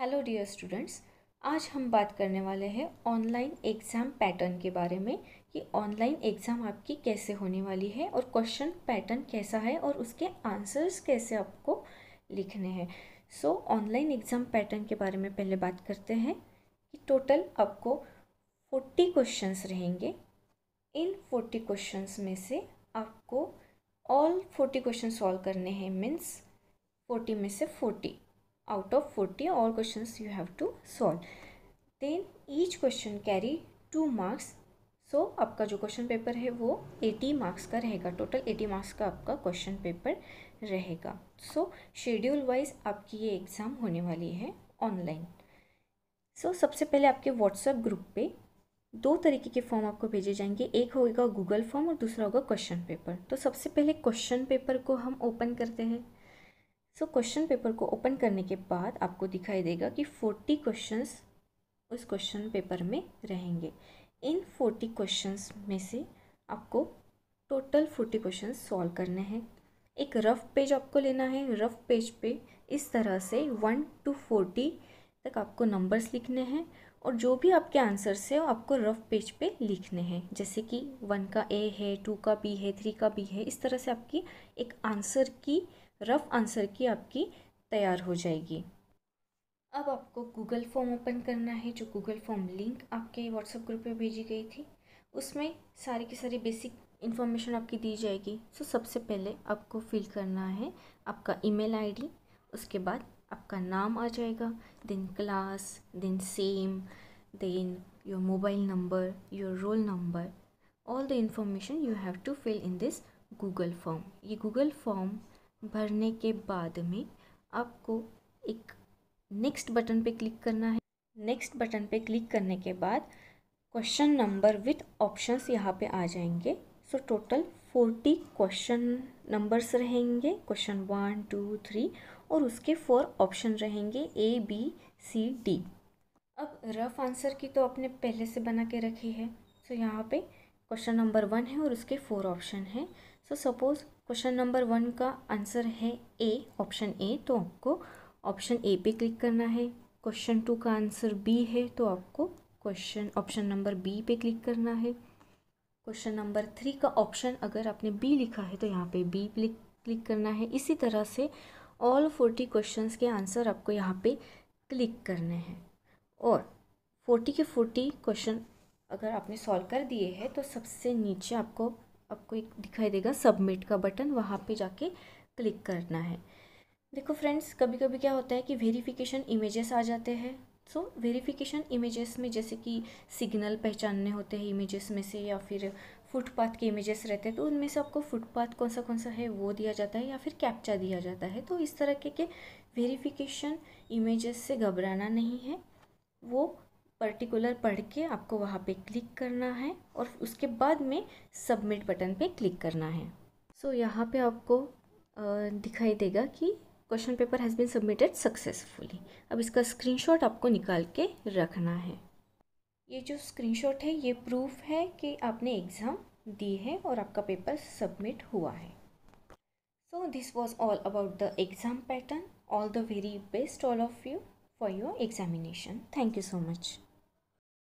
Hello dear students आज हम बात करने वाले हैं ऑनलाइन एग्ज़ाम पैटर्न के बारे में कि ऑनलाइन एग्ज़ाम आपकी कैसे होने वाली है और क्वेश्चन पैटर्न कैसा है और उसके आंसर्स कैसे आपको लिखने हैं सो ऑनलाइन एग्ज़ाम पैटर्न के बारे में पहले बात करते हैं कि टोटल आपको फोर्टी क्वेश्चन रहेंगे इन फोर्टी क्वेश्चन में से आपको ऑल फोर्टी क्वेश्चन सॉल्व करने हैं मीन्स फोर्टी में से forty out of 40 all questions you have to solve then each question carry 2 marks so so, आपका जो क्वेश्चन पेपर है वो 80 मार्क्स का रहेगा टोटल 80 मार्क्स का आपका क्वेश्चन पेपर रहेगा सो शेड्यूल वाइज आपकी ये एग्ज़ाम होने वाली है ऑनलाइन सो so, सबसे पहले आपके व्हाट्सएप ग्रुप पे दो तरीके के फॉर्म आपको भेजे जाएंगे एक होगा गूगल फॉर्म और दूसरा होगा क्वेश्चन पेपर तो सबसे पहले क्वेश्चन पेपर को हम ओपन करते हैं सो क्वेश्चन पेपर को ओपन करने के बाद आपको दिखाई देगा कि फोर्टी क्वेश्चंस उस क्वेश्चन पेपर में रहेंगे इन फोर्टी क्वेश्चंस में से आपको टोटल फोर्टी क्वेश्चन सॉल्व करने हैं एक रफ पेज आपको लेना है रफ पेज पे इस तरह से वन टू फोर्टी तक आपको नंबर्स लिखने हैं और जो भी आपके आंसर्स हैं वो आपको रफ पेज पे लिखने हैं जैसे कि वन का ए है टू का बी है थ्री का बी है इस तरह से आपकी एक आंसर की रफ़ आंसर की आपकी तैयार हो जाएगी अब आपको गूगल फॉर्म ओपन करना है जो गूगल फॉर्म लिंक आपके व्हाट्सएप ग्रुप में भेजी गई थी उसमें सारी की सारी बेसिक इन्फॉर्मेशन आपकी दी जाएगी सो so, सबसे पहले आपको फिल करना है आपका ईमेल आईडी उसके बाद आपका नाम आ जाएगा then class then same then your mobile number your roll number all the information you have to fill in this Google form ये गूगल फॉर्म भरने के बाद में आपको एक नेक्स्ट बटन पे क्लिक करना है नेक्स्ट बटन पे क्लिक करने के बाद क्वेश्चन नंबर विथ ऑप्शंस यहाँ पे आ जाएंगे so total forty question numbers रहेंगे क्वेश्चन वन टू थ्री और उसके फोर ऑप्शन रहेंगे ए बी सी डी अब रफ आंसर की तो आपने पहले से बना के रखी है सो so यहाँ पे क्वेश्चन नंबर वन है और उसके फोर ऑप्शन हैं so suppose question number one का आंसर है ए ऑप्शन ए तो आपको ऑप्शन ए पे क्लिक करना है क्वेश्चन टू का आंसर बी है तो आपको क्वेश्चन ऑप्शन नंबर बी पे क्लिक करना है क्वेश्चन नंबर थ्री का ऑप्शन अगर आपने बी लिखा है तो यहाँ पे बी क्लिक करना है इसी तरह से ऑल फोर्टी क्वेश्चंस के आंसर आपको यहाँ पे क्लिक करने हैं और फोर्टी के फोर्टी क्वेश्चन अगर आपने सॉल्व कर दिए हैं तो सबसे नीचे आपको आपको एक दिखाई देगा सबमिट का बटन वहाँ पे जाके क्लिक करना है देखो फ्रेंड्स कभी कभी क्या होता है कि वेरिफिकेशन इमेजेस आ जाते हैं सो वेरिफिकेशन इमेजेस में जैसे कि सिग्नल पहचानने होते हैं इमेजेस में से या फिर फुटपाथ के इमेजेस रहते हैं तो उनमें से आपको फुटपाथ कौन सा कौन सा है वो दिया जाता है या फिर कैप्चा दिया जाता है तो इस तरह के के वेरिफिकेशन इमेजेस से घबराना नहीं है वो पर्टिकुलर पढ़ के आपको वहाँ पे क्लिक करना है और उसके बाद में सबमिट बटन पे क्लिक करना है सो so, यहाँ पे आपको दिखाई देगा कि question paper has been submitted successfully अब इसका स्क्रीनशॉट आपको निकाल के रखना है ये जो स्क्रीनशॉट है ये प्रूफ है कि आपने एग्ज़ाम दी है और आपका पेपर सबमिट हुआ है so this was all about the exam pattern all the very best all of you for your examination. Thank you so much.